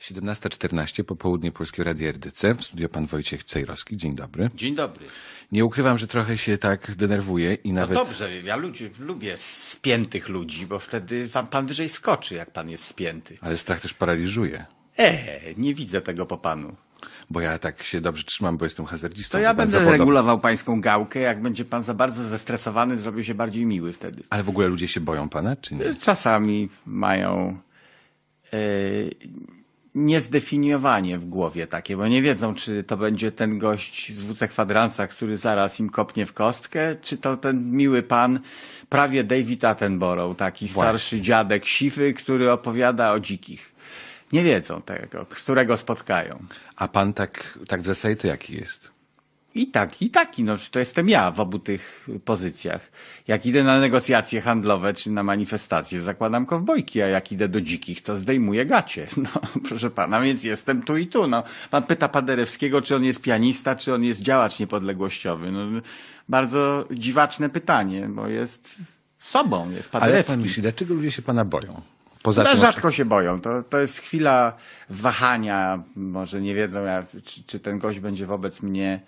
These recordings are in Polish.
17.14 popołudnie Polskiego Radia RDC. W studio pan Wojciech Cejrowski. Dzień dobry. Dzień dobry. Nie ukrywam, że trochę się tak denerwuję i no nawet... dobrze, ja ludzi, lubię spiętych ludzi, bo wtedy pan pan wyżej skoczy, jak pan jest spięty. Ale strach też paraliżuje. Eee, nie widzę tego po panu. Bo ja tak się dobrze trzymam, bo jestem hazardzistą. To ja będę zawodowy. regulował pańską gałkę. Jak będzie pan za bardzo zestresowany, zrobię się bardziej miły wtedy. Ale w ogóle ludzie się boją pana, czy nie? Czasami mają... Yy niezdefiniowanie w głowie takie, bo nie wiedzą, czy to będzie ten gość z WC Kwadransa, który zaraz im kopnie w kostkę, czy to ten miły pan, prawie David Attenborough, taki Właśnie. starszy dziadek siwy, który opowiada o dzikich. Nie wiedzą tego, którego spotkają. A pan tak, tak w zasadzie to jaki jest? i taki, i taki. No, to jestem ja w obu tych pozycjach. Jak idę na negocjacje handlowe czy na manifestacje, zakładam kowbojki, a jak idę do dzikich, to zdejmuję gacie. No, proszę pana, więc jestem tu i tu. No, pan pyta Paderewskiego, czy on jest pianista, czy on jest działacz niepodległościowy. No, bardzo dziwaczne pytanie, bo jest sobą, jest Paderewski. Ale pan myśli, dlaczego ludzie się pana boją? poza no, rzadko się boją. To, to jest chwila wahania. Może nie wiedzą, czy, czy ten gość będzie wobec mnie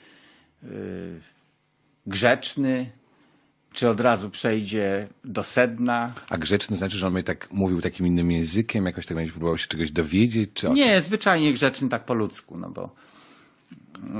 Y, grzeczny, czy od razu przejdzie do sedna. A grzeczny znaczy, że on będzie tak mówił takim innym językiem, jakoś tak będzie próbował się czegoś dowiedzieć? Czy nie, zwyczajnie grzeczny tak po ludzku, no bo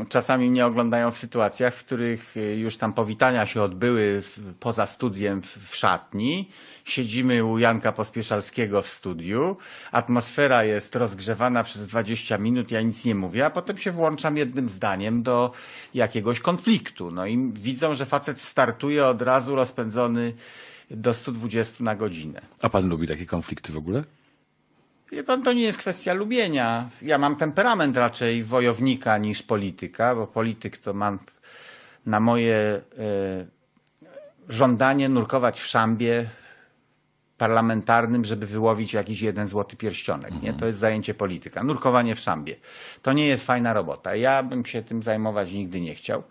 czasami mnie oglądają w sytuacjach, w których y, już tam powitania się odbyły poza studiem w, szatni. Siedzimy u Janka Pospieszalskiego w studiu. Atmosfera jest rozgrzewana przez 20 minut, ja nic nie mówię, a potem się włączam jednym zdaniem do jakiegoś konfliktu. No i widzą, że facet startuje od razu rozpędzony do 120 na godzinę. A pan lubi takie konflikty w ogóle? Wie pan, to nie jest kwestia lubienia. Ja mam temperament raczej wojownika niż polityka, bo polityk to mam na moje y, żądanie nurkować w szambie parlamentarnym, żeby wyłowić jakiś jeden złoty pierścionek. Mhm. Nie? To jest zajęcie polityka. Nurkowanie w szambie. To nie jest fajna robota. Ja bym się tym zajmować nigdy nie chciał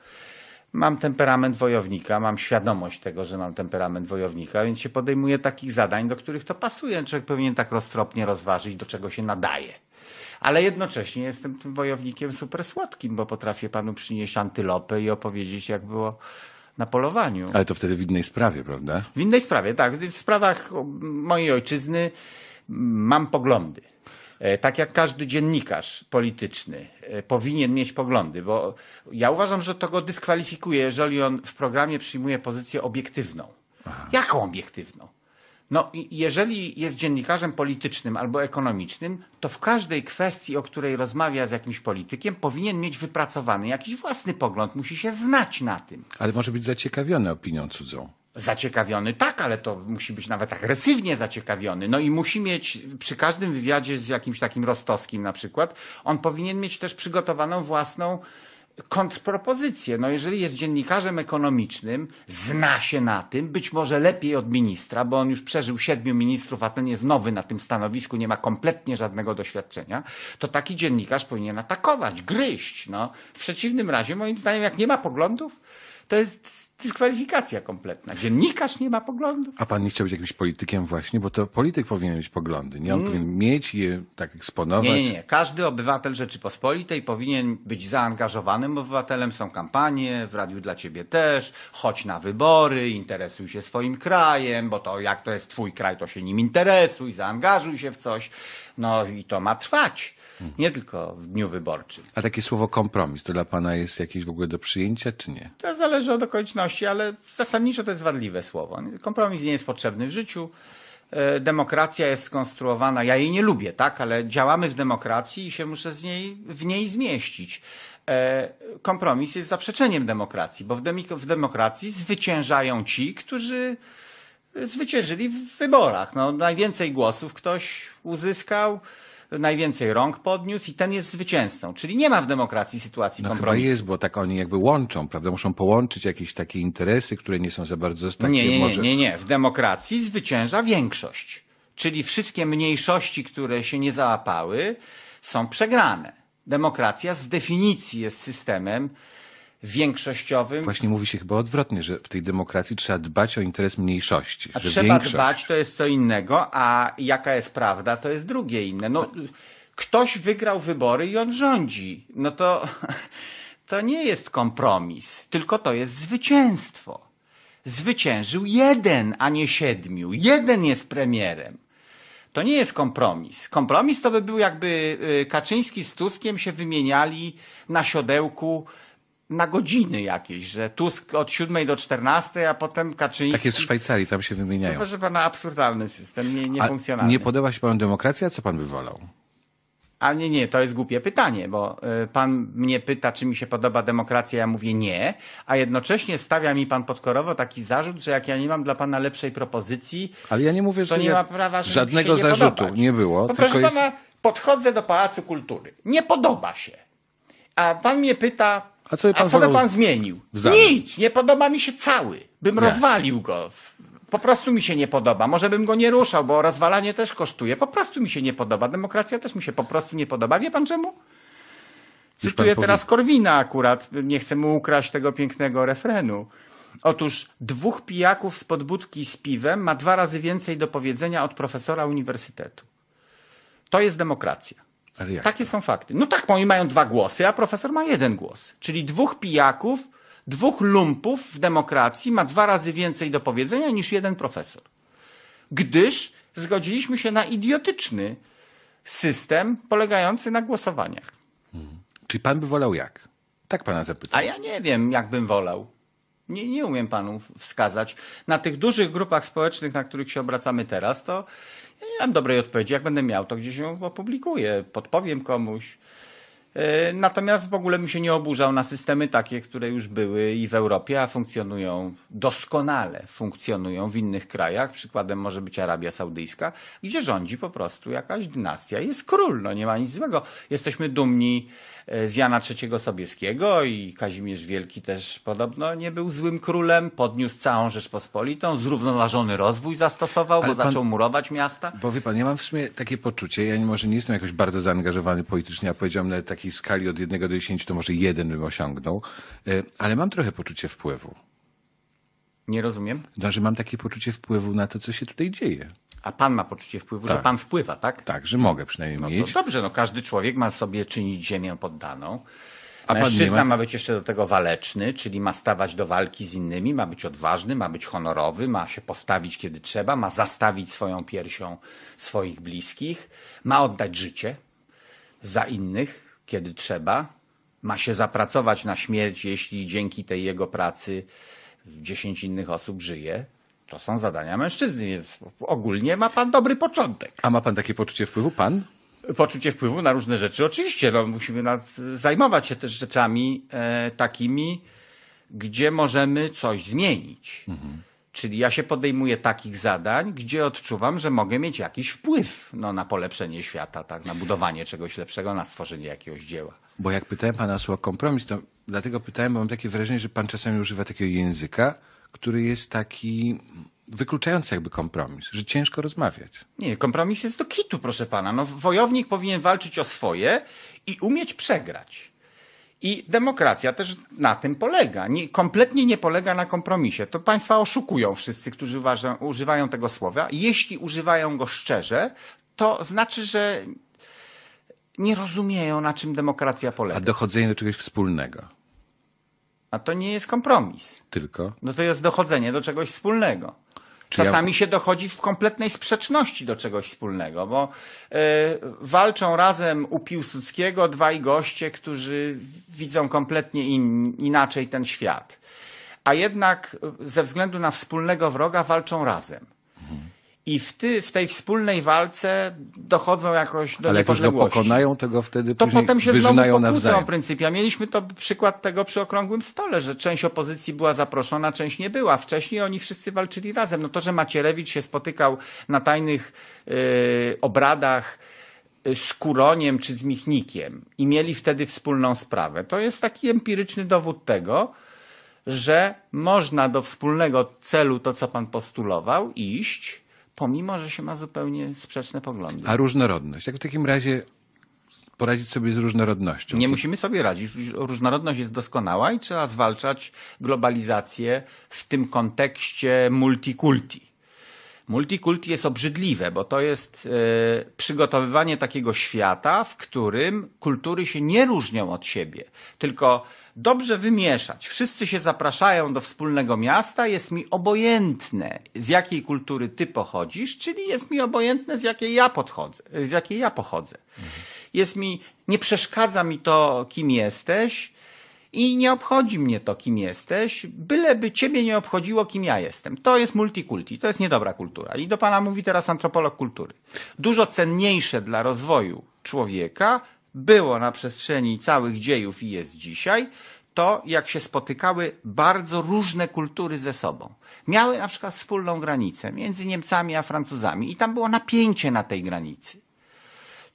mam temperament wojownika, mam świadomość tego, że mam temperament wojownika, więc się podejmuję takich zadań, do których to pasuje. Człowiek powinien tak roztropnie rozważyć, do czego się nadaje. Ale jednocześnie jestem tym wojownikiem super słodkim, bo potrafię panu przynieść antylopę i opowiedzieć, jak było na polowaniu. Ale to wtedy w innej sprawie, prawda? W innej sprawie, tak. W sprawach mojej ojczyzny mam poglądy. E, tak jak każdy dziennikarz polityczny e, powinien mieć poglądy, bo ja uważam, że to go dyskwalifikuje, jeżeli on w programie przyjmuje pozycję obiektywną. Aha. Jaką obiektywną? No, jeżeli jest dziennikarzem politycznym albo ekonomicznym, to w każdej kwestii, o której rozmawia z jakimś politykiem, powinien mieć wypracowany jakiś własny pogląd, musi się znać na tym. Ale może być zaciekawiony opinią cudzą zaciekawiony, tak, ale to musi być nawet agresywnie zaciekawiony. No i musi mieć przy każdym wywiadzie z jakimś takim Rostowskim na przykład, on powinien mieć też przygotowaną własną kontrpropozycję. No jeżeli jest dziennikarzem ekonomicznym, zna się na tym, być może lepiej od ministra, bo on już przeżył siedmiu ministrów, a ten jest nowy na tym stanowisku, nie ma kompletnie żadnego doświadczenia, to taki dziennikarz powinien atakować, gryźć. No. W przeciwnym razie, moim zdaniem, jak nie ma poglądów, to jest dyskwalifikacja kompletna. Dziennikarz nie ma poglądów. A pan nie chciał być jakimś politykiem właśnie, bo to polityk powinien mieć poglądy. Nie on mm. powinien mieć je tak eksponować. Nie, nie, nie. Każdy obywatel Rzeczypospolitej powinien być zaangażowanym obywatelem. Są kampanie, w Radiu dla Ciebie też. Chodź na wybory, interesuj się swoim krajem, bo to jak to jest twój kraj, to się nim interesuj, zaangażuj się w coś. No i to ma trwać. Mhm. Nie tylko w dniu wyborczym. A takie słowo kompromis, to dla pana jest jakieś w ogóle do przyjęcia, czy nie? To zależy od okoliczności ale zasadniczo to jest wadliwe słowo. Kompromis nie jest potrzebny w życiu. E, demokracja jest skonstruowana, ja jej nie lubię, tak, ale działamy w demokracji i się muszę z niej, w niej zmieścić. E, kompromis jest zaprzeczeniem demokracji, bo w, w demokracji zwyciężają ci, którzy zwyciężyli w wyborach. No, najwięcej głosów ktoś uzyskał, najwięcej rąk podniósł i ten jest zwycięzcą. Czyli nie ma w demokracji sytuacji no kompromisu. Chyba jest, bo tak oni jakby łączą, prawda? Muszą połączyć jakieś takie interesy, które nie są za bardzo takie. Nie, nie, nie, nie, nie. W demokracji zwycięża większość. Czyli wszystkie mniejszości, które się nie załapały, są przegrane. Demokracja z definicji jest systemem większościowym. Właśnie mówi się chyba odwrotnie, że w tej demokracji trzeba dbać o interes mniejszości. A trzeba większość... dbać, to jest co innego, a jaka jest prawda, to jest drugie inne. No, ktoś wygrał wybory i on rządzi. No to, to nie jest kompromis, tylko to jest zwycięstwo. Zwyciężył jeden, a nie siedmiu. Jeden jest premierem. To nie jest kompromis. Kompromis to by był jakby y, Kaczyński z Tuskiem się wymieniali na siodełku na godziny jakieś, że Tusk od 7 do 14, a potem Kaczyński. Tak jest w Szwajcarii, tam się wymieniają. To, proszę pana, absurdalny system, nie, funkcjonalny. Nie podoba się panu demokracja, co pan by wolał? A nie, nie, to jest głupie pytanie, bo y, pan mnie pyta, czy mi się podoba demokracja, ja mówię nie, a jednocześnie stawia mi pan podkorowo taki zarzut, że jak ja nie mam dla pana lepszej propozycji, Ale ja nie mówię, to że nie ma prawa, żeby żadnego się zarzutu nie było. Bo proszę jest... pana, podchodzę do Pałacu Kultury. Nie podoba się. A pan mnie pyta, a co, pan A co by pan zmienił? Nic, nie podoba mi się cały. Bym nie. rozwalił go. Po prostu mi się nie podoba. Może bym go nie ruszał, bo rozwalanie też kosztuje. Po prostu mi się nie podoba. Demokracja też mi się po prostu nie podoba. Wie pan czemu? Cytuję teraz Korwina akurat. Nie chcę mu ukraść tego pięknego refrenu. Otóż dwóch pijaków z podbudki z piwem ma dwa razy więcej do powiedzenia od profesora uniwersytetu. To jest demokracja. Takie są fakty. No tak, oni mają dwa głosy, a profesor ma jeden głos. Czyli dwóch pijaków, dwóch lumpów w demokracji ma dwa razy więcej do powiedzenia niż jeden profesor. Gdyż zgodziliśmy się na idiotyczny system polegający na głosowaniach. Hmm. Czyli pan by wolał jak? Tak pana zapytałem. A ja nie wiem, jak bym wolał. Nie, nie umiem panu wskazać. Na tych dużych grupach społecznych, na których się obracamy teraz, to ja nie mam dobrej odpowiedzi. Jak będę miał, to gdzieś ją opublikuję, podpowiem komuś. E, natomiast w ogóle bym się nie oburzał na systemy takie, które już były i w Europie, a funkcjonują doskonale, funkcjonują w innych krajach. Przykładem może być Arabia Saudyjska, gdzie rządzi po prostu jakaś dynastia. Jest król, no nie ma nic złego. Jesteśmy dumni e, z Jana III Sobieskiego i Kazimierz Wielki też podobno nie był złym królem. Podniósł całą Rzeczpospolitą, zrównoważony rozwój zastosował, Ale bo pan, zaczął murować miasta. Powie pan, ja mam w sumie takie poczucie, ja może nie jestem jakoś bardzo zaangażowany politycznie, a powiedziałem nawet taki takiej skali od jednego do 10 to może jeden bym osiągnął, e, ale mam trochę poczucie wpływu. Nie rozumiem. No, że mam takie poczucie wpływu na to, co się tutaj dzieje. A pan ma poczucie wpływu, tak. że pan wpływa, tak? Tak, że mogę przynajmniej no, mieć. No dobrze, no każdy człowiek ma sobie czynić ziemię poddaną. A Mężczyzna ma... ma... być jeszcze do tego waleczny, czyli ma stawać do walki z innymi, ma być odważny, ma być honorowy, ma się postawić kiedy trzeba, ma zastawić swoją piersią swoich bliskich, ma oddać życie za innych kiedy trzeba, ma się zapracować na śmierć, jeśli dzięki tej jego pracy dziesięć innych osób żyje. To są zadania mężczyzny, więc ogólnie ma pan dobry początek. A ma pan takie poczucie wpływu? Pan? Poczucie wpływu na różne rzeczy. Oczywiście, no, musimy zajmować się też rzeczami e, takimi, gdzie możemy coś zmienić. Mhm Czyli ja się podejmuję takich zadań, gdzie odczuwam, że mogę mieć jakiś wpływ no, na polepszenie świata, tak, na budowanie czegoś lepszego, na stworzenie jakiegoś dzieła. Bo jak pytałem pana o kompromis, to dlatego pytałem, bo mam takie wrażenie, że pan czasami używa takiego języka, który jest taki wykluczający jakby kompromis, że ciężko rozmawiać. Nie, kompromis jest do kitu, proszę pana. No, wojownik powinien walczyć o swoje i umieć przegrać. I demokracja też na tym polega. Nie, kompletnie nie polega na kompromisie. To państwa oszukują wszyscy, którzy uważa, używają tego słowa. Jeśli używają go szczerze, to znaczy, że nie rozumieją, na czym demokracja polega. A dochodzenie do czegoś wspólnego. A to nie jest kompromis. Tylko. No to jest dochodzenie do czegoś wspólnego. Czasami się dochodzi w kompletnej sprzeczności do czegoś wspólnego, bo y, walczą razem u Piłsudskiego dwaj goście, którzy widzą kompletnie in, inaczej ten świat. A jednak e, ze względu na wspólnego wroga walczą razem i w, ty, w tej wspólnej walce dochodzą jakoś do Ale jakoś go pokonają, tego wtedy to później potem się znowu pokłócą pryncypia. Mieliśmy to przykład tego przy okrągłym stole, że część opozycji była zaproszona, część nie była. Wcześniej oni wszyscy walczyli razem. No to, że Macierewicz się spotykał na tajnych yy, obradach y, z Kuroniem czy z Michnikiem i mieli wtedy wspólną sprawę. To jest taki empiryczny dowód tego, że można do wspólnego celu, to co pan postulował, iść pomimo że się ma zupełnie sprzeczne poglądy. A różnorodność. Jak w takim razie poradzić sobie z różnorodnością? Nie musimy sobie radzić. Różnorodność jest doskonała i trzeba zwalczać globalizację w tym kontekście multikulti. Multikulti jest obrzydliwe, bo to jest y, przygotowywanie takiego świata, w którym kultury się nie różnią od siebie, tylko dobrze wymieszać. Wszyscy się zapraszają do wspólnego miasta, jest mi obojętne, z jakiej kultury ty pochodzisz, czyli jest mi obojętne, z jakiej ja podchodzę, z jakiej ja pochodzę. Jest mi, nie przeszkadza mi to, kim jesteś, i nie obchodzi mnie to, kim jesteś, byleby ciebie nie obchodziło, kim ja jestem. To jest multikulti, to jest niedobra kultura. I do pana mówi teraz antropolog kultury. Dużo cenniejsze dla rozwoju człowieka było na przestrzeni całych dziejów i jest dzisiaj, to jak się spotykały bardzo różne kultury ze sobą. Miały na przykład wspólną granicę między Niemcami a Francuzami i tam było napięcie na tej granicy.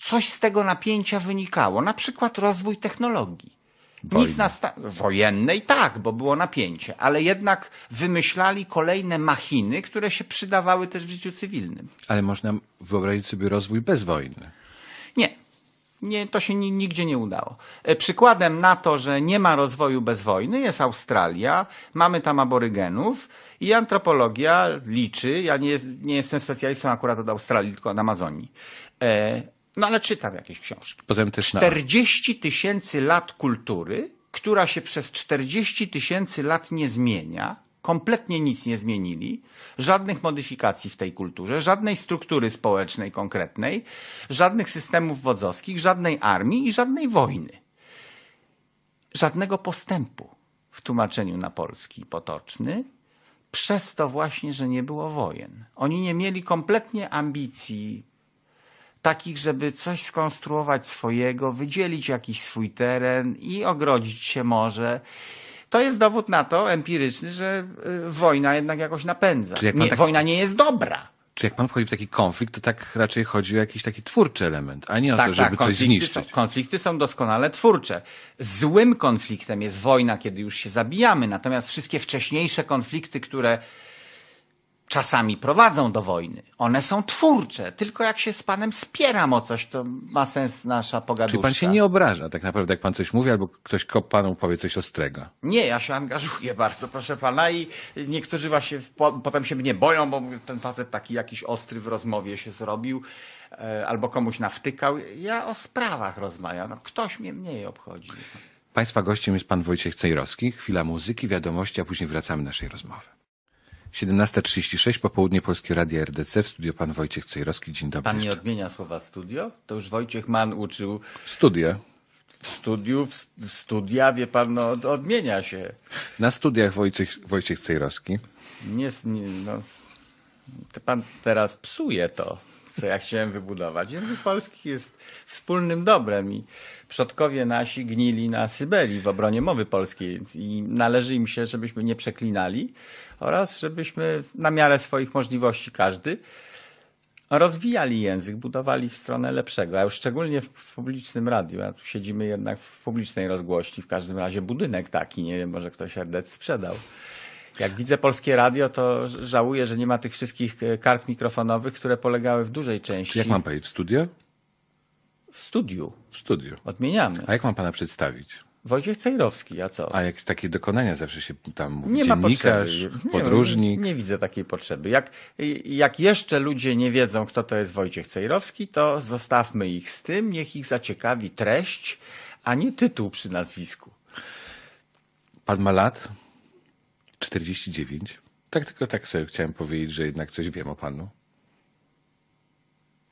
Coś z tego napięcia wynikało, na przykład rozwój technologii. Wojny. Nic na wojennej tak, bo było napięcie, ale jednak wymyślali kolejne machiny, które się przydawały też w życiu cywilnym. Ale można wyobrazić sobie rozwój bez wojny. Nie, nie, to się nigdzie nie udało. E, przykładem na to, że nie ma rozwoju bez wojny jest Australia, mamy tam aborygenów i antropologia liczy, ja nie, nie jestem specjalistą akurat od Australii, tylko od Amazonii, e, no ale czytam jakieś książki. Poza też 40 tysięcy lat kultury, która się przez 40 tysięcy lat nie zmienia, kompletnie nic nie zmienili, żadnych modyfikacji w tej kulturze, żadnej struktury społecznej konkretnej, żadnych systemów wodzowskich, żadnej armii i żadnej wojny. Żadnego postępu w tłumaczeniu na polski potoczny, przez to właśnie, że nie było wojen. Oni nie mieli kompletnie ambicji takich, żeby coś skonstruować swojego, wydzielić jakiś swój teren i ogrodzić się może to jest dowód na to empiryczny, że y, wojna jednak jakoś napędza. Nie, tak... Wojna nie jest dobra. Czy jak pan wchodzi w taki konflikt, to tak raczej chodzi o jakiś taki twórczy element, a nie o tak, to, żeby tak, coś zniszczyć. Są, konflikty są doskonale twórcze. Złym konfliktem jest wojna, kiedy już się zabijamy, natomiast wszystkie wcześniejsze konflikty, które czasami prowadzą do wojny. One są twórcze, tylko jak się z panem spieram o coś, to ma sens nasza pogaduszka. Czy pan się nie obraża tak naprawdę, jak pan coś mówi, albo ktoś panu powie coś ostrego? Nie, ja się angażuję bardzo, proszę pana i niektórzy właśnie potem się mnie boją, bo ten facet taki jakiś ostry w rozmowie się zrobił e, albo komuś nawtykał. Ja o sprawach rozmawiam, no, ktoś mnie mniej obchodzi. Państwa gościem jest pan Wojciech Cejrowski. Chwila muzyki, wiadomości, a później wracamy do naszej rozmowy. 17.36, popołudnie Polskie Radia RDC, w studio pan Wojciech Cejrowski. Dzień dobry. Pan nie odmienia słowa studio? To już Wojciech Mann uczył... Studia. Studiów, studia, wie pan, no, odmienia się. Na studiach Wojciech, Wojciech Cejrowski. Nie, nie no, pan teraz psuje to co ja chciałem wybudować. Język polski jest wspólnym dobrem i przodkowie nasi gnili na Syberii w obronie mowy polskiej i należy im się, żebyśmy nie przeklinali oraz żebyśmy na miarę swoich możliwości każdy rozwijali język, budowali w stronę lepszego, a już szczególnie w, publicznym radiu, a tu siedzimy jednak w publicznej rozgłośni, w każdym razie budynek taki, nie wiem, może ktoś RDC sprzedał. Jak widzę polskie radio, to żałuję, że nie ma tych wszystkich e, kart mikrofonowych, które polegały w dużej części. Jak mam powiedzieć? W studio? W studiu. W studiu. Odmieniamy. A jak mam pana przedstawić? Wojciech Cejrowski, a co? A jak takie dokonania zawsze się tam mówi, nie ma ma podróżnik. Nie, nie, widzę takiej potrzeby. Jak, jak jeszcze ludzie nie wiedzą, kto to jest Wojciech Cejrowski, to zostawmy ich z tym, niech ich zaciekawi treść, a nie tytuł przy nazwisku. Pan ma lat? 49. Tak, tylko tak sobie chciałem powiedzieć, że jednak coś wiem o panu.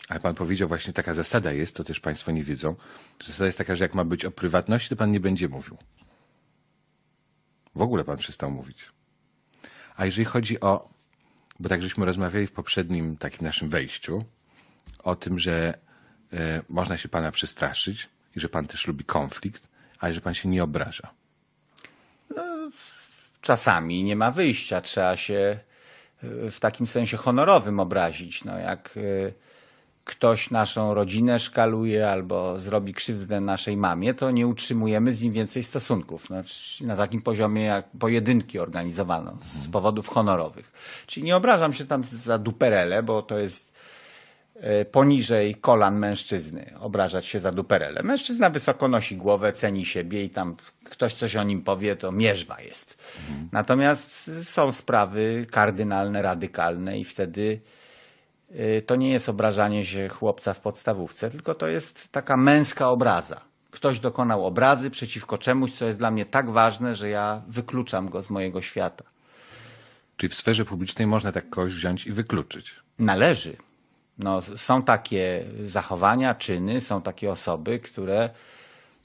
Ale pan powiedział właśnie, taka zasada jest, to też państwo nie wiedzą. Zasada jest taka, że jak ma być o prywatności, to pan nie będzie mówił. W ogóle pan przestał mówić. A jeżeli chodzi o, bo tak żeśmy rozmawiali w poprzednim takim naszym wejściu, o tym, że y, można się pana przestraszyć i że pan też lubi konflikt, ale że pan się nie obraża. No, czasami nie ma wyjścia. Trzeba się e, w takim sensie honorowym obrazić. No jak e, ktoś naszą rodzinę szkaluje albo zrobi krzywdę naszej mamie, to nie utrzymujemy z nim więcej stosunków. Znaczy, na takim poziomie jak pojedynki organizowano z mhm. powodów honorowych. Czyli nie obrażam się tam za duperele, bo to jest E, poniżej kolan mężczyzny, obrażać się za duperele. Mężczyzna wysoko nosi głowę, ceni siebie i tam ktoś coś o nim powie, to mierzwa jest. Mhm. Natomiast są sprawy kardynalne, radykalne i wtedy e, to nie jest obrażanie się chłopca w podstawówce, tylko to jest taka męska obraza. Ktoś dokonał obrazy przeciwko czemuś, co jest dla mnie tak ważne, że ja wykluczam go z mojego świata. Czy w sferze publicznej można tak kogoś wziąć i wykluczyć? Należy no, są takie zachowania, czyny, są takie osoby, które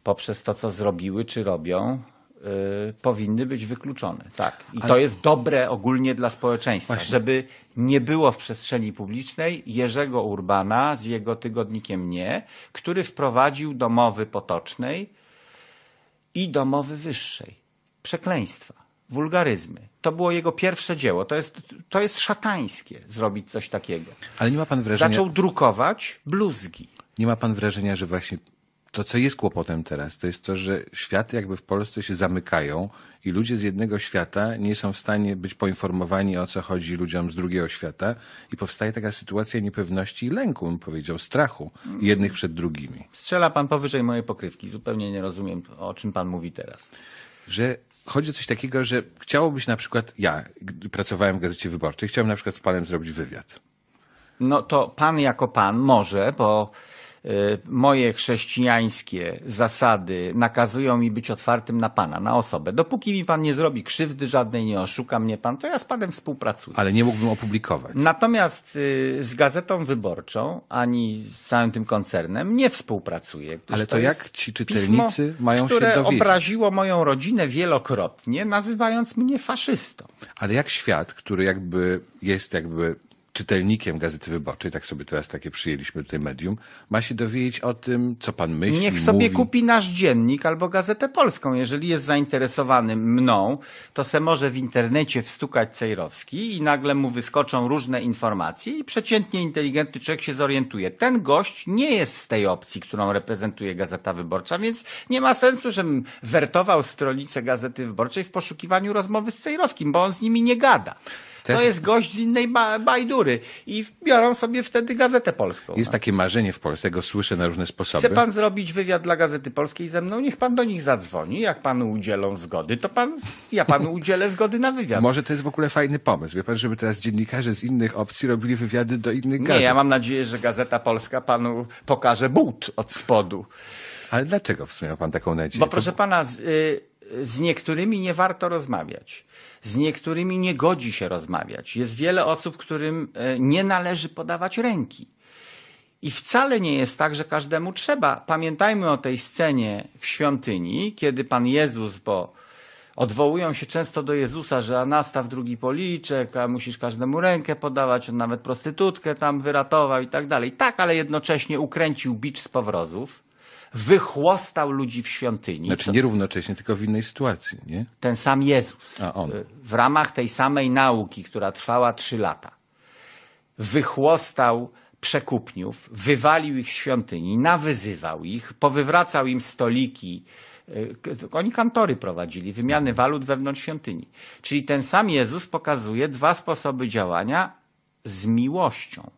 poprzez to, co zrobiły czy robią, y, powinny być wykluczone. Tak. I Ale... to jest dobre ogólnie dla społeczeństwa, Właśnie. żeby nie było w przestrzeni publicznej Jerzego Urbana z jego tygodnikiem Nie, który wprowadził do mowy potocznej i do mowy wyższej przekleństwa wulgaryzmy. To było jego pierwsze dzieło. To jest, to jest szatańskie zrobić coś takiego. Ale nie ma pan wrażenia... Zaczął drukować bluzgi. Nie ma pan wrażenia, że właśnie to, co jest kłopotem teraz, to jest to, że światy jakby w Polsce się zamykają i ludzie z jednego świata nie są w stanie być poinformowani o co chodzi ludziom z drugiego świata i powstaje taka sytuacja niepewności i lęku, bym powiedział, strachu jednych przed drugimi. Strzela pan powyżej mojej pokrywki. Zupełnie nie rozumiem, o czym pan mówi teraz. Że chodzi o coś takiego, że chciałobyś na przykład, ja pracowałem w Gazecie Wyborczej, chciałbym na przykład z panem zrobić wywiad. No to pan jako pan może, bo... E, moje chrześcijańskie zasady nakazują mi być otwartym na Pana, na osobę. Dopóki mi Pan nie zrobi krzywdy żadnej, nie oszuka mnie Pan, to ja z Panem współpracuję. Ale nie mógłbym opublikować. Natomiast y, z Gazetą Wyborczą, ani z całym tym koncernem nie współpracuję. Ale to, to jak ci czytelnicy pismo, mają się dowiedzieć? które obraziło moją rodzinę wielokrotnie, nazywając mnie faszystą. Ale jak świat, który jakby jest jakby czytelnikiem Gazety Wyborczej, tak sobie teraz takie przyjęliśmy tutaj medium, ma się dowiedzieć o tym, co pan myśli. Niech sobie mówi. kupi nasz dziennik albo Gazetę Polską. Jeżeli jest zainteresowany mną, to se może w internecie wstukać Cejrowski i nagle mu wyskoczą różne informacje i przeciętnie inteligentny człowiek się zorientuje. Ten gość nie jest z tej opcji, którą reprezentuje Gazeta Wyborcza, więc nie ma sensu, żebym wertował stronicę Gazety Wyborczej w poszukiwaniu rozmowy z Cejrowskim, bo on z nimi nie gada. Też... To jest gość z innej ba bajdury i biorą sobie wtedy Gazetę Polską. Jest no. takie marzenie w Polsce, go słyszę na różne sposoby. Chce pan zrobić wywiad dla Gazety Polskiej ze mną? Niech pan do nich zadzwoni. Jak panu udzielą zgody, to pan, ja panu udzielę zgody na wywiad. Może to jest w ogóle fajny pomysł, wie pan, żeby teraz dziennikarze z innych opcji robili wywiady do innych gazet. Nie, ja mam nadzieję, że Gazeta Polska panu pokaże but od spodu. Ale dlaczego w sumie ma pan taką nadzieję? Bo proszę pana, z, y, z niektórymi nie warto rozmawiać. Z niektórymi nie godzi się rozmawiać. Jest wiele osób, którym e, nie należy podawać ręki. I wcale nie jest tak, że każdemu trzeba. Pamiętajmy o tej scenie w świątyni, kiedy Pan Jezus, bo odwołują się często do Jezusa, że nastaw drugi policzek, a musisz każdemu rękę podawać, on nawet prostytutkę tam wyratował i tak dalej. Tak, ale jednocześnie ukręcił bicz z powrozów wychłostał ludzi w świątyni. Znaczy nie równocześnie, tylko w innej sytuacji, nie? Ten sam Jezus. A on. Y, w ramach tej samej nauki, która trwała trzy lata. Wychłostał przekupniów, wywalił ich z świątyni, nawyzywał ich, powywracał im stoliki. Y, oni kantory prowadzili, wymiany walut wewnątrz świątyni. Czyli ten sam Jezus pokazuje dwa sposoby działania z miłością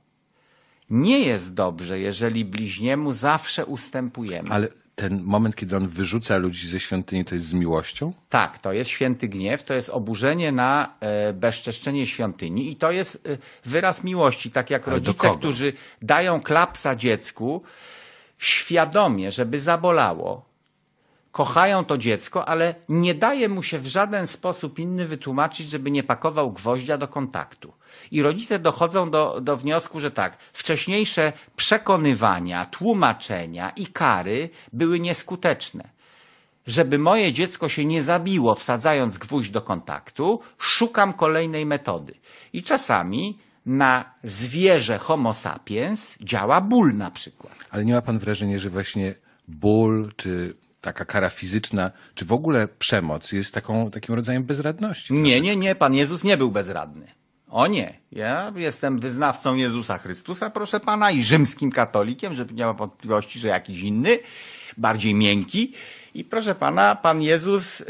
nie jest dobrze, jeżeli bliźniemu zawsze ustępujemy. Ale ten moment, kiedy on wyrzuca ludzi ze świątyni, to jest z miłością? Tak, to jest święty gniew, to jest oburzenie na e, bezczeszczenie świątyni i to jest e, wyraz miłości, tak jak Ale rodzice, którzy dają klapsa dziecku świadomie, żeby zabolało, kochają to dziecko, ale nie daje mu się w żaden sposób inny wytłumaczyć, żeby nie pakował gwoździa do kontaktu. I rodzice dochodzą do, do wniosku, że tak, wcześniejsze przekonywania, tłumaczenia i kary były nieskuteczne żeby moje dziecko się nie zabiło, wsadzając gwóźdź do kontaktu, szukam kolejnej metody. I czasami na zwierzę Homo sapiens działa ból na przykład. Ale nie ma pan wrażenia, że właśnie ból czy taka kara fizyczna, czy w ogóle przemoc jest taką, takim rodzajem bezradności? Nie, nie, nie. Pan Jezus nie był bezradny. O nie, ja jestem wyznawcą Jezusa Chrystusa, proszę pana, i rzymskim katolikiem, żeby nie ma wątpliwości, że jakiś inny, bardziej miękki. I proszę pana, pan Jezus y,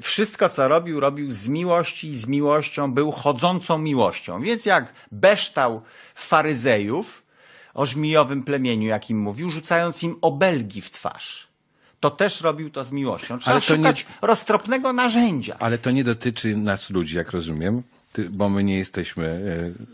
wszystko co robił, robił z miłości i z miłością, był chodzącą miłością. Więc jak beształ faryzejów o żmijowym plemieniu, jakim mówił, rzucając im obelgi w twarz to też robił to z miłością. Trzeba ale to szukać nie... roztropnego narzędzia. Ale to nie dotyczy nas ludzi, jak rozumiem. Ty, bo my nie jesteśmy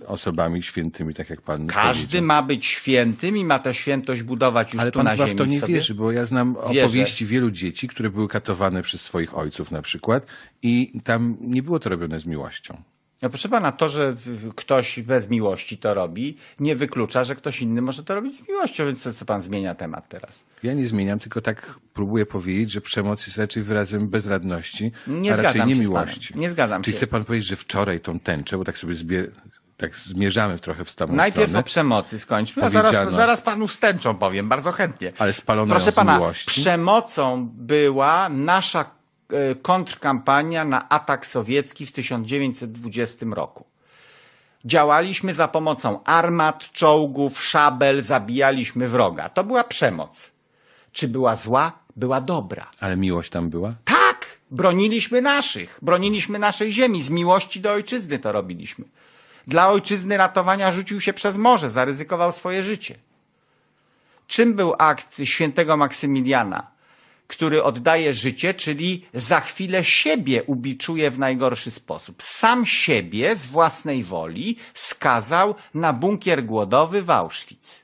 e, osobami świętymi, tak jak pan Każdy powiedział. ma być świętym i ma tę świętość budować już Ale tu pan na w to nie sobie. wierzy, bo ja znam Wierzę. opowieści wielu dzieci, które były katowane przez swoich ojców na przykład i tam nie było to robione z miłością. No proszę pana, to, że ktoś bez miłości to robi, nie wyklucza, że ktoś inny może to robić z miłością, więc co, co pan zmienia temat teraz? Ja nie zmieniam, tylko tak próbuję powiedzieć, że przemoc jest raczej wyrazem bezradności, nie a raczej nie miłości. Nie zgadzam Czyli się. chce pan powiedzieć, że wczoraj tą tęczę, bo tak sobie zbier tak zmierzamy trochę w samą Najpierw o przemocy skończmy, a zaraz, zaraz panu stęczą, powiem, bardzo chętnie. Ale spalono Proszę pana, miłości. przemocą była nasza E, kontrkampania na atak sowiecki w 1920 roku. Działaliśmy za pomocą armat, czołgów, szabel, zabijaliśmy wroga. To była przemoc. Czy była zła? Była dobra. Ale miłość tam była? Tak! Broniliśmy naszych, broniliśmy naszej ziemi. Z miłości do ojczyzny to robiliśmy. Dla ojczyzny ratowania rzucił się przez morze, zaryzykował swoje życie. Czym był akt świętego Maksymiliana? który oddaje życie, czyli za chwilę siebie ubiczuje w najgorszy sposób. Sam siebie z własnej woli skazał na bunkier głodowy w Auschwitz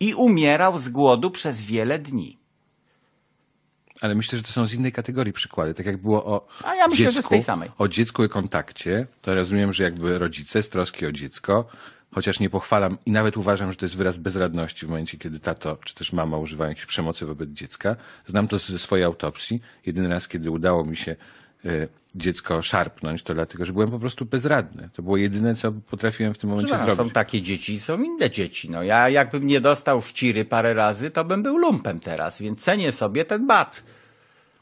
i umierał z głodu przez wiele dni. Ale myślę, że to są z innej kategorii przykłady. Tak jak było o A ja myślę, dziecku, że z tej samej. o dziecku i kontakcie, to rozumiem, że jakby rodzice z troski o dziecko chociaż nie pochwalam i nawet uważam, że to jest wyraz bezradności w momencie, kiedy tato czy też mama używają jakiejś przemocy wobec dziecka. Znam to ze swojej autopsji. Jedyny raz, kiedy udało mi się y, dziecko szarpnąć, to dlatego, że byłem po prostu bezradny. To było jedyne, co potrafiłem w tym momencie Proszę, zrobić. Są takie dzieci, są inne dzieci. No ja jakbym nie dostał w ciry parę razy, to bym był lumpem teraz, więc cenię sobie ten bat.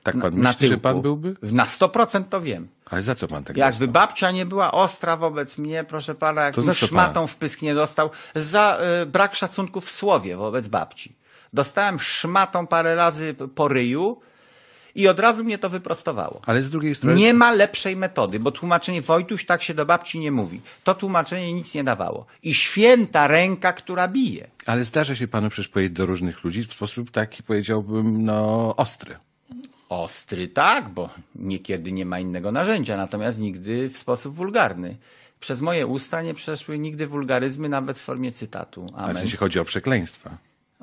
Tak pan na, myśli, na że pan byłby? Na 100% to wiem. Ale za co pan tak Jakby dostał? babcia nie była ostra wobec mnie, proszę pana, jakby szmatą pan? w pysk nie dostał, za y, brak szacunku w słowie wobec babci. Dostałem szmatą parę razy po ryju, i od razu mnie to wyprostowało. Ale z drugiej strony. Nie ma lepszej metody, bo tłumaczenie Wojtuś tak się do babci nie mówi. To tłumaczenie nic nie dawało. I święta ręka, która bije. Ale zdarza się panu przecież powiedzieć do różnych ludzi w sposób taki, powiedziałbym, no ostry ostry tak, bo niekiedy nie ma innego narzędzia, natomiast nigdy w sposób wulgarny. Przez moje usta nie przeszły nigdy wulgaryzmy, nawet w formie cytatu. Amen. A jeśli chodzi o przekleństwa?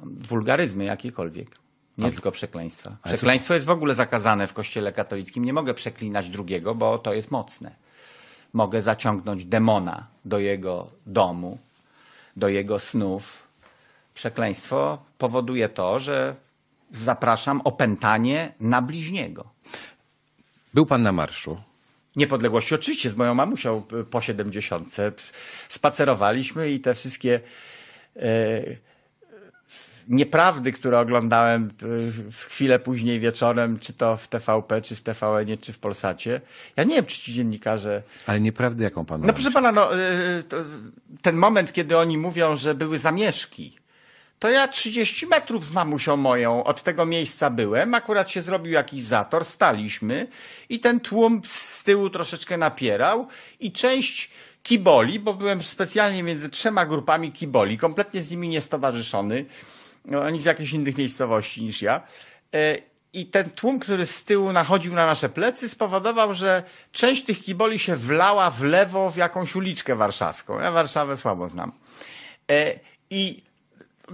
Wulgaryzmy jakiekolwiek. Nie A... tylko przekleństwa. Przekleństwo jest w ogóle zakazane w kościele katolickim. Nie mogę przeklinać drugiego, bo to jest mocne. Mogę zaciągnąć demona do jego domu, do jego snów. Przekleństwo powoduje to, że zapraszam, opętanie na bliźniego. Był pan na marszu. Niepodległości oczywiście, z moją mamusią po 70. Spacerowaliśmy i te wszystkie e, nieprawdy, które oglądałem chwilę później wieczorem, czy to w TVP, czy w TVN, czy w Polsacie. Ja nie wiem, czy ci dziennikarze... Ale nieprawdy, jaką pan No proszę pana, no, e, ten moment, kiedy oni mówią, że były zamieszki, to ja 30 metrów z mamusią moją od tego miejsca byłem, akurat się zrobił jakiś zator, staliśmy i ten tłum z tyłu troszeczkę napierał i część kiboli, bo byłem specjalnie między trzema grupami kiboli, kompletnie z nimi niestowarzyszony, oni no, z jakichś innych miejscowości niż ja, e, i ten tłum, który z tyłu nachodził na nasze plecy, spowodował, że część tych kiboli się wlała w lewo w jakąś uliczkę warszawską. Ja Warszawę słabo znam. E, I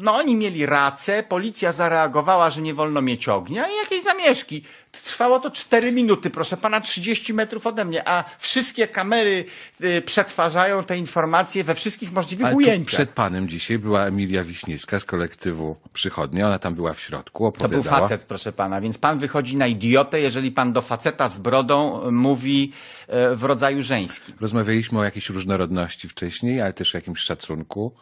no oni mieli rację, policja zareagowała, że nie wolno mieć ognia i jakieś zamieszki. Trwało to cztery minuty, proszę pana, trzydzieści metrów ode mnie, a wszystkie kamery y, przetwarzają te informacje we wszystkich możliwych Ale ujęciach. Przed panem dzisiaj była Emilia Wiśniewska z kolektywu Przychodnia, ona tam była w środku, opowiadała. To był facet, proszę pana, więc pan wychodzi na idiotę, jeżeli pan do faceta z brodą y, mówi y, w rodzaju żeńskim. Rozmawialiśmy o jakiejś różnorodności wcześniej, ale też o jakimś szacunku.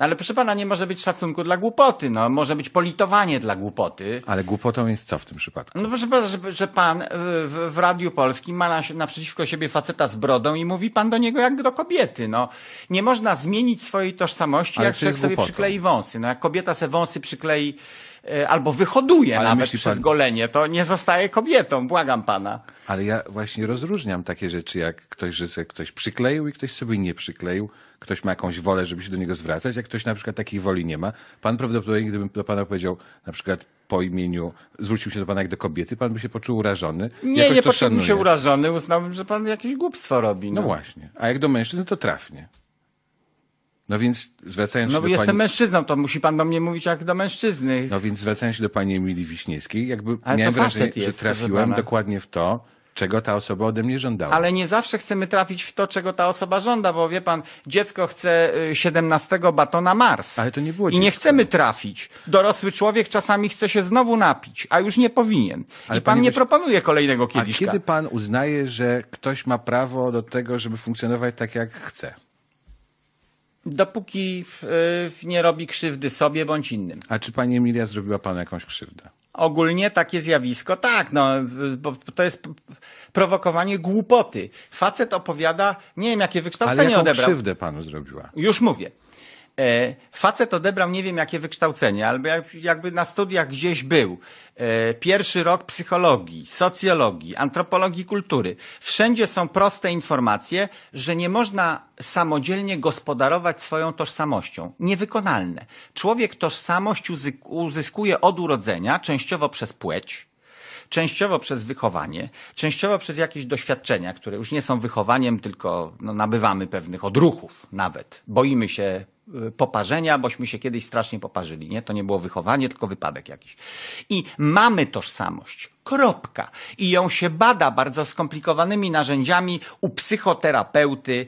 Ale proszę pana, nie może być szacunku dla głupoty, no może być politowanie dla głupoty. Ale głupotą jest co w tym przypadku? No proszę pana, że, że pan y, w, w Radiu Polskim ma na, naprzeciwko siebie faceta z brodą i mówi pan do niego jak do kobiety, no. Nie można zmienić swojej tożsamości, Ale jak człowiek sobie przyklei wąsy. No jak kobieta se wąsy przyklei E, albo wyhoduje Ale nawet przez pan... golenie. To nie zostaje kobietą, błagam pana. Ale ja właśnie rozróżniam takie rzeczy, jak ktoś, że sobie ktoś przykleił i ktoś sobie nie przykleił. Ktoś ma jakąś wolę, żeby się do niego zwracać, jak ktoś na przykład takiej woli nie ma. Pan prawdopodobnie, gdybym do pana powiedział na przykład po imieniu, zwrócił się do pana jak do kobiety, pan by się poczuł urażony. Nie, Jakoś nie poczułbym się urażony, uznałbym, że pan jakieś głupstwo robi. No. no właśnie. A jak do mężczyzn, to trafnie. No więc zwracając no, się do No jestem mężczyzną, to musi pan do mnie mówić jak do mężczyzny. No więc zwracając się do pani Emilii Wiśniewskiej, jakby Ale miałem wrażenie, że trafiłem dokładnie w to, czego ta osoba ode mnie żądała. Ale nie zawsze chcemy trafić w to, czego ta osoba żąda, bo wie pan, dziecko chce 17 y, batona Mars. Ale to nie było I nie chcemy trafić. Dorosły człowiek czasami chce się znowu napić, a już nie powinien. Ale I pan nie proponuje kolejnego kieliszka. A kiedy pan uznaje, że ktoś ma prawo do tego, żeby funkcjonować tak, jak chce? Dopóki e, nie robi krzywdy sobie bądź innym. A czy pani Emilia zrobiła panu jakąś krzywdę? Ogólnie takie zjawisko, tak, no, bo to jest prowokowanie głupoty. Facet opowiada, nie wiem jakie wykształcenie Ale jaką odebrał. krzywdę panu zrobiła? Już mówię. E, facet odebrał nie wiem jakie wykształcenie, albo jakby na studiach gdzieś był. E, pierwszy rok psychologii, socjologii, antropologii kultury. Wszędzie są proste informacje, że nie można samodzielnie gospodarować swoją tożsamością. Niewykonalne. Człowiek tożsamość uzyskuje od urodzenia, częściowo przez płeć, częściowo przez wychowanie, częściowo przez jakieś doświadczenia, które już nie są wychowaniem, tylko no, nabywamy pewnych odruchów nawet. Boimy się Y, poparzenia, bośmy się kiedyś strasznie poparzyli. Nie? To nie było wychowanie, tylko wypadek jakiś. I mamy tożsamość. Kropka. I ją się bada bardzo skomplikowanymi narzędziami u psychoterapeuty,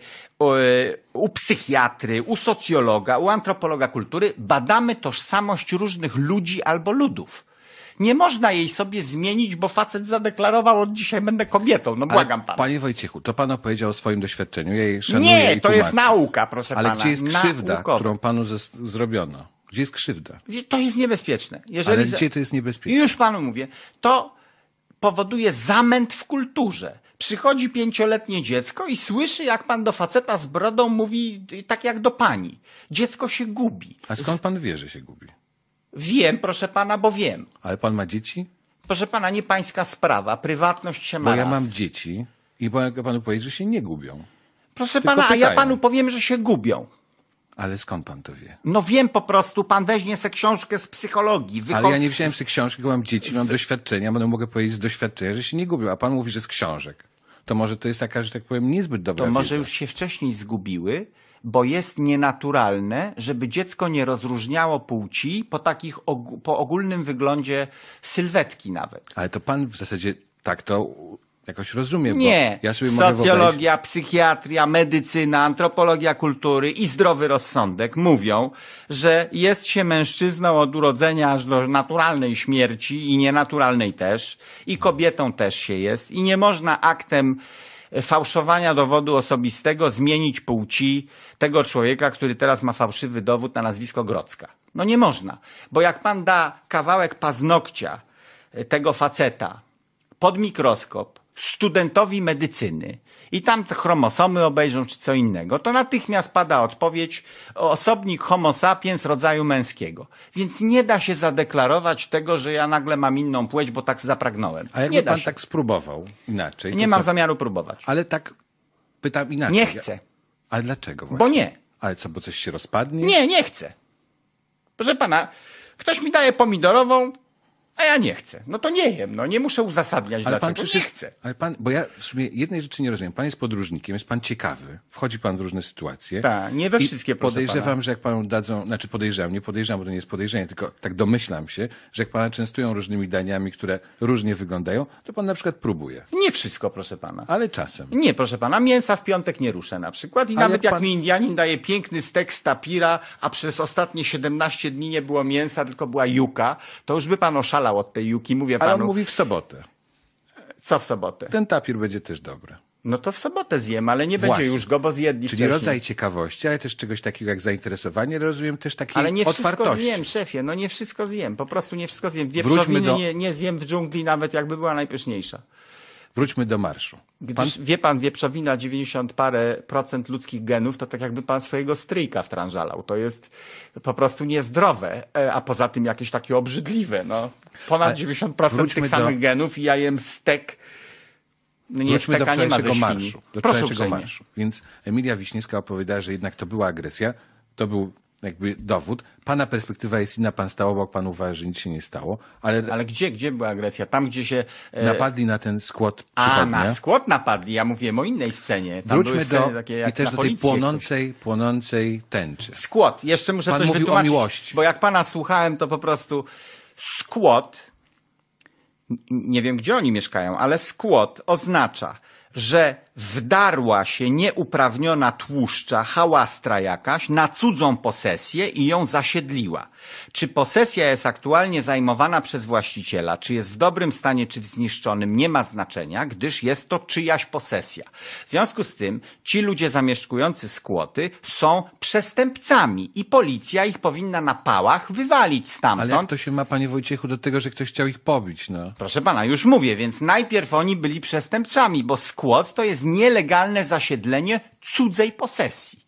u psychiatry, u socjologa, u antropologa kultury. Badamy tożsamość różnych ludzi albo ludów. Nie można jej sobie zmienić, bo facet zadeklarował od dzisiaj będę kobietą. No błagam pana. Panie Wojciechu, to pan opowiedział o swoim doświadczeniu. Ja jej szanuję Nie, to jest nauka, proszę Ale pana. Ale gdzie jest krzywda, Naukowa. którą panu zrobiono? Gdzie jest krzywda? To jest niebezpieczne. Jeżeli Ale gdzie to jest niebezpieczne? Już panu mówię. To powoduje zamęt w kulturze. Przychodzi pięcioletnie dziecko i słyszy, jak pan do faceta z brodą mówi tak jak do pani. Dziecko się gubi. A skąd pan wie, że się gubi? Wiem, proszę pana, bo wiem. Ale pan ma dzieci? Proszę pana, nie pańska sprawa. Prywatność się ma. Bo ja raz. mam dzieci i mogę panu powiedzieć, że się nie gubią. Proszę Tylko pana, a ja panu powiem, że się gubią. Ale skąd pan to wie? No wiem po prostu, pan weźmie se książkę z psychologii. Ale ja nie wziąłem sobie książki, bo mam dzieci, mam z... doświadczenia, bo mogę powiedzieć z doświadczenia, że się nie gubią. A pan mówi, że z książek. To może to jest taka, że tak powiem, niezbyt dobra To może wiedza. już się wcześniej zgubiły, bo jest nienaturalne, żeby dziecko nie rozróżniało płci po takich po ogólnym wyglądzie sylwetki nawet. Ale to pan w zasadzie tak to jakoś rozumie. Nie, ja socjologia, wyobrazić... psychiatria, medycyna, antropologia kultury i zdrowy rozsądek mówią, że jest się mężczyzną od urodzenia aż do naturalnej śmierci i nienaturalnej też i kobietą też się jest i nie można aktem fałszowania dowodu osobistego zmienić płci tego człowieka, który teraz ma fałszywy dowód na nazwisko Grocka. No nie można, bo jak pan da kawałek paznokcia tego faceta pod mikroskop, studentowi medycyny i tam te chromosomy obejrzą czy co innego, to natychmiast pada odpowiedź osobnik homo sapiens rodzaju męskiego. Więc nie da się zadeklarować tego, że ja nagle mam inną płeć, bo tak zapragnąłem. A jakby nie pan się. tak spróbował inaczej? Nie mam co? zamiaru próbować. Ale tak pytam inaczej. Nie chcę. Ale dlaczego właśnie? Bo nie. Ale co, bo coś się rozpadnie? Nie, nie chcę. Proszę pana, ktoś mi daje pomidorową, a ja nie chcę. No to nie jem, no nie muszę uzasadniać ale dlaczego, pan nie chcę. Ale pan, bo ja w sumie jednej rzeczy nie rozumiem. Pan jest podróżnikiem, jest pan ciekawy, wchodzi pan w różne sytuacje. Tak, nie we wszystkie, proszę Podejrzewam, pana. że jak panu dadzą, znaczy podejrzewam, nie podejrzewam, bo to nie jest podejrzenie, tylko tak domyślam się, że jak pana częstują różnymi daniami, które różnie wyglądają, to pan na przykład próbuje. Nie wszystko, proszę pana. Ale czasem. Nie, proszę pana, mięsa w piątek nie ruszę na przykład i ale nawet jak, pan... jak, mi Indianin daje piękny stek z tapira, a przez ostatnie 17 dni nie było mięsa, tylko była juka, to już by pan oszalał oddalał od tej Juki, mówię Ale panu. Ale on mówi w sobotę. Co w sobotę? Ten tapir będzie też dobry. No to w sobotę zjem, ale nie Właśnie. będzie już go, bo zjedli Czyli wcześniej. rodzaj ciekawości, ale też czegoś takiego jak zainteresowanie, rozumiem też takiej Ale nie otwartości. wszystko zjem, szefie, no nie wszystko zjem, po prostu nie wszystko zjem. Wieprzowiny do... nie, nie zjem w dżungli, nawet jakby była najpyszniejsza. Wróćmy do marszu. Pan... Wie pan, wieprzowina 90 parę procent ludzkich genów, to tak jakby pan swojego stryjka wtrążalał. To jest po prostu niezdrowe, e, a poza tym jakieś takie obrzydliwe. No. Ponad Ale 90% tych samych genów i ja jem stek nie Wróćmy do wczorajszego marszu. Do Proszę marszu. Więc Emilia Wiśniewska opowiada, że jednak to była agresja, to był jakby dowód. Pana perspektywa jest inna, pan stał obok, pan uważa, że nic się nie stało. Ale, ale gdzie, gdzie była agresja? Tam, gdzie się... E... Napadli na ten skład A, na skład napadli, ja mówię o innej scenie. Tam Wróćmy do, takie jak i też do tej płonącej, ktoś. płonącej tęczy. Skład, jeszcze muszę pan coś mówił wytłumaczyć. o miłości. Bo jak pana słuchałem, to po prostu skład, nie wiem gdzie oni mieszkają, ale skład oznacza, że wdarła się nieuprawniona tłuszcza, hałastra jakaś, na cudzą posesję i ją zasiedliła. Czy posesja jest aktualnie zajmowana przez właściciela, czy jest w dobrym stanie, czy w zniszczonym, nie ma znaczenia, gdyż jest to czyjaś posesja. W związku z tym ci ludzie zamieszkujący skłoty są przestępcami i policja ich powinna na pałach wywalić stamtąd. Ale jak to się ma, panie Wojciechu, do tego, że ktoś chciał ich pobić, no? Proszę pana, już mówię, więc najpierw oni byli przestępcami, bo skłot to jest nielegalne zasiedlenie cudzej posesji.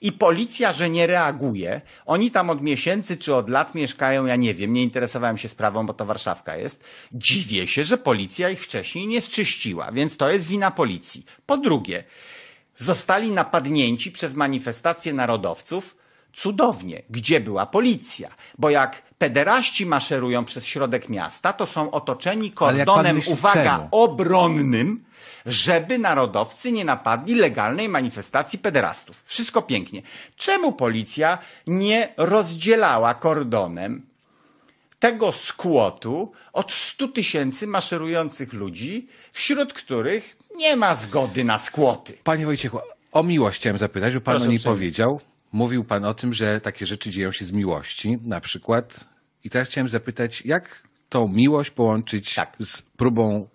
I policja, że nie reaguje. Oni tam od miesięcy czy od lat mieszkają, ja nie wiem, nie interesowałem się sprawą, bo to Warszawka jest. Dziwię się, że policja ich wcześniej nie zczyściła, więc to jest wina policji. Po drugie, zostali napadnięci przez manifestację narodowców, cudownie, gdzie była policja. Bo jak pederaści maszerują przez środek miasta, to są otoczeni kordonem, uwaga, czemu? obronnym żeby narodowcy nie napadli legalnej manifestacji pederastów. Wszystko pięknie. Czemu policja nie rozdzielała kordonem tego skłotu od 100 tysięcy maszerujących ludzi, wśród których nie ma zgody na skłoty? Panie Wojciechu, o miłość chciałem zapytać, bo pan Proszę o niej powiedział. Mówił pan o tym, że takie rzeczy dzieją się z miłości, na przykład. I teraz chciałem zapytać, jak tą miłość połączyć tak. z próbą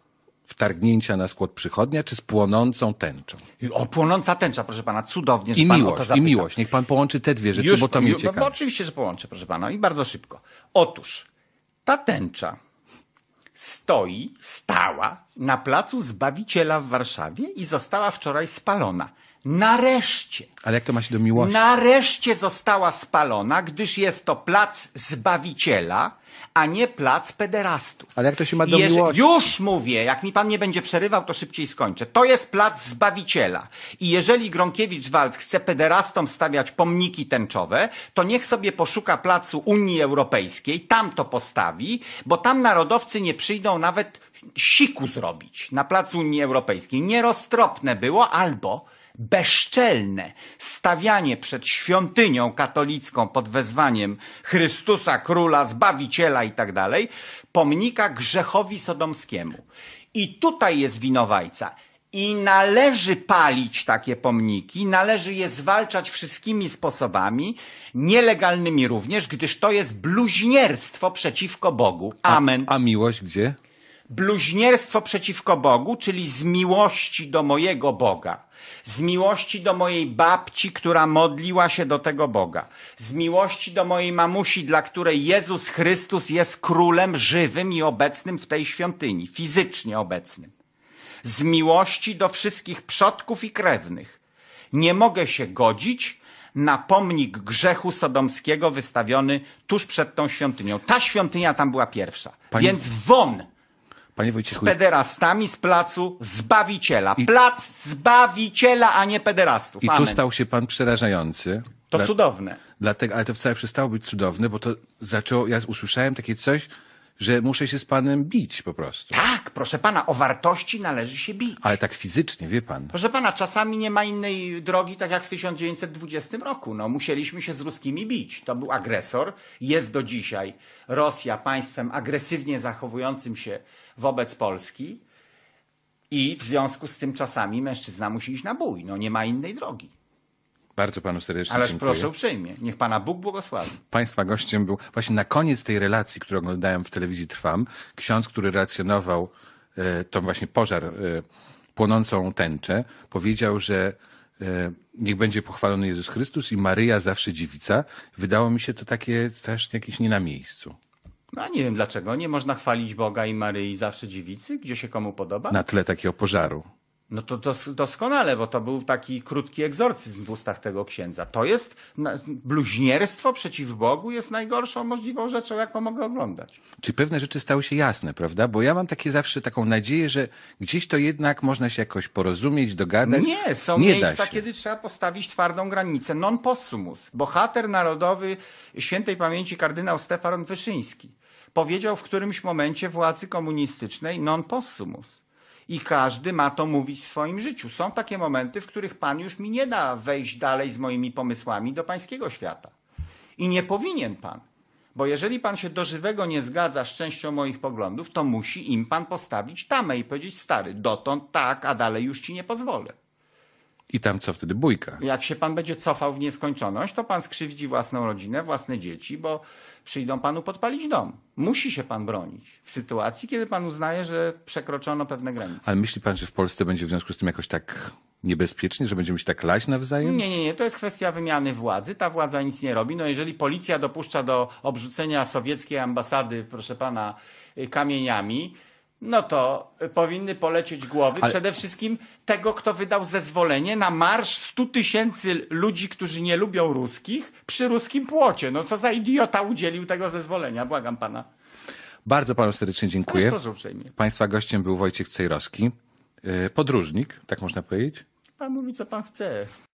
wtargnięcia na skład przychodnia, czy z płonącą tęczą? O, płonąca tęcza, proszę pana, cudownie, I miłość, I miłość, niech pan połączy te dwie rzeczy, Już, bo to mnie ciekawi. No, oczywiście, że połączę, proszę pana, i bardzo szybko. Otóż, ta tęcza stoi, stała na placu Zbawiciela w Warszawie i została wczoraj spalona. Nareszcie. Ale jak to ma się do miłości? Nareszcie została spalona, gdyż jest to plac Zbawiciela, a nie plac pederastów. Ale jak to się ma do Jeż miłości? Już mówię, jak mi pan nie będzie przerywał, to szybciej skończę. To jest plac Zbawiciela. I jeżeli Gronkiewicz-Walc chce pederastom stawiać pomniki tęczowe, to niech sobie poszuka placu Unii Europejskiej, tam to postawi, bo tam narodowcy nie przyjdą nawet siku zrobić na placu Unii Europejskiej. Nieroztropne było albo bezczelne stawianie przed świątynią katolicką pod wezwaniem Chrystusa Króla, Zbawiciela i tak dalej, pomnika grzechowi sodomskiemu. I tutaj jest winowajca. I należy palić takie pomniki, należy je zwalczać wszystkimi sposobami, nielegalnymi również, gdyż to jest bluźnierstwo przeciwko Bogu. Amen. a, a miłość gdzie? bluźnierstwo przeciwko Bogu, czyli z miłości do mojego Boga, z miłości do mojej babci, która modliła się do tego Boga, z miłości do mojej mamusi, dla której Jezus Chrystus jest królem żywym i obecnym w tej świątyni, fizycznie obecnym, z miłości do wszystkich przodków i krewnych. Nie mogę się godzić na pomnik grzechu sodomskiego wystawiony tuż przed tą świątynią. Ta świątynia tam była pierwsza. Pani... Więc won! Panie Wojciechu... Z pederastami z placu Zbawiciela. I... Plac Zbawiciela, a nie pederastów. I Amen. tu stał się pan przerażający. To Dla... cudowne. Dlatego, ale to wcale przestało być cudowne, bo to zaczęło, ja usłyszałem takie coś, że muszę się z panem bić po prostu. Tak, proszę pana, o wartości należy się bić. Ale tak fizycznie, wie pan. Proszę pana, czasami nie ma innej drogi, tak jak w 1920 roku. No, musieliśmy się z ruskimi bić. To był agresor, jest do dzisiaj Rosja państwem agresywnie zachowującym się wobec Polski. I w związku z tym czasami mężczyzna musi iść na bój. No nie ma innej drogi. Bardzo panu serdecznie Ależ dziękuję. proszę uprzejmie. Niech pana Bóg błogosławi. Państwa gościem był właśnie na koniec tej relacji, którą oglądałem w telewizji Trwam, ksiądz, który relacjonował e, tą właśnie pożar, e, płonącą tęczę, powiedział, że e, niech będzie pochwalony Jezus Chrystus i Maryja zawsze dziewica. Wydało mi się to takie strasznie jakieś nie na miejscu. No nie wiem dlaczego. Nie można chwalić Boga i Maryi zawsze dziewicy, gdzie się komu podoba? Na tle takiego pożaru. No to dos doskonale, bo to był taki krótki egzorcyzm w ustach tego księdza. To jest bluźnierstwo przeciw Bogu jest najgorszą możliwą rzeczą, jaką mogę oglądać. Czyli pewne rzeczy stały się jasne, prawda? Bo ja mam takie zawsze taką nadzieję, że gdzieś to jednak można się jakoś porozumieć, dogadać. Nie, są Nie miejsca, kiedy trzeba postawić twardą granicę. Non possumus. Bohater narodowy świętej pamięci kardynał Stefan Wyszyński powiedział w którymś momencie władzy komunistycznej non possumus i każdy ma to mówić w swoim życiu. Są takie momenty, w których Pan już mi nie da wejść dalej z moimi pomysłami do Pańskiego świata. I nie powinien Pan. Bo jeżeli Pan się do żywego nie zgadza z częścią moich poglądów, to musi im Pan postawić tamę i powiedzieć, stary, dotąd tak, a dalej już Ci nie pozwolę. I tam co wtedy bójka? Jak się pan będzie cofał w nieskończoność, to pan skrzywdzi własną rodzinę, własne dzieci, bo przyjdą panu podpalić dom. Musi się pan bronić w sytuacji, kiedy pan uznaje, że przekroczono pewne granice. Ale myśli pan, że w Polsce będzie w związku z tym jakoś tak niebezpiecznie, że będziemy się tak lać nawzajem? Nie, nie, nie. To jest kwestia wymiany władzy. Ta władza nic nie robi. No jeżeli policja dopuszcza do obrzucenia sowieckiej ambasady, proszę pana, y, kamieniami, no to powinny polecieć głowy Ale... przede wszystkim tego, kto wydał zezwolenie na marsz 100 tysięcy ludzi, którzy nie lubią ruskich przy ruskim płocie. No co za idiota udzielił tego zezwolenia, błagam pana. Bardzo panu serdecznie dziękuję. Państwa gościem był Wojciech Cejrowski, y, podróżnik, tak można powiedzieć? Pan mówi, co pan chce.